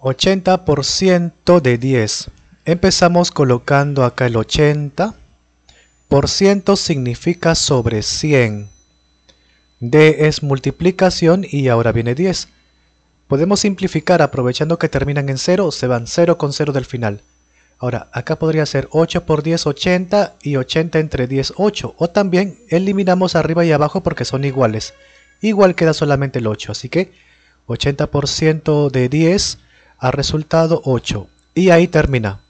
80% de 10. Empezamos colocando acá el 80. Por ciento significa sobre 100. D es multiplicación y ahora viene 10. Podemos simplificar aprovechando que terminan en 0, se van 0 con 0 del final. Ahora, acá podría ser 8 por 10, 80 y 80 entre 10, 8. O también eliminamos arriba y abajo porque son iguales. Igual queda solamente el 8, así que 80% de 10 ha resultado 8. Y ahí termina.